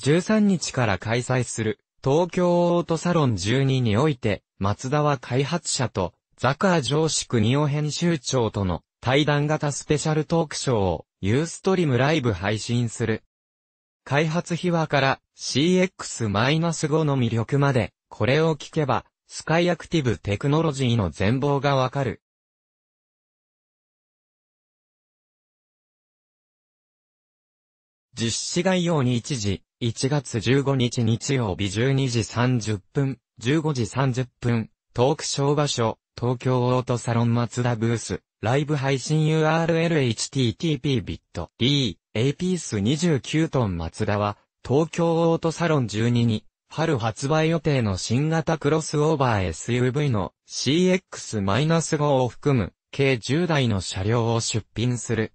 13日から開催する東京オートサロン12において、松田は開発者とザカー上司国ニ編集長との対談型スペシャルトークショーをユーストリームライブ配信する。開発秘話から CX-5 の魅力まで、これを聞けば、スカイアクティブテクノロジーの全貌がわかる。実施概要に一時、1月15日日曜日12時30分、15時30分、トークショー場所、東京オートサロン松田ブース、ライブ配信 URL http ビット d a p ス29トン松田は、東京オートサロン12に、春発売予定の新型クロスオーバー SUV の CX-5 を含む、計10台の車両を出品する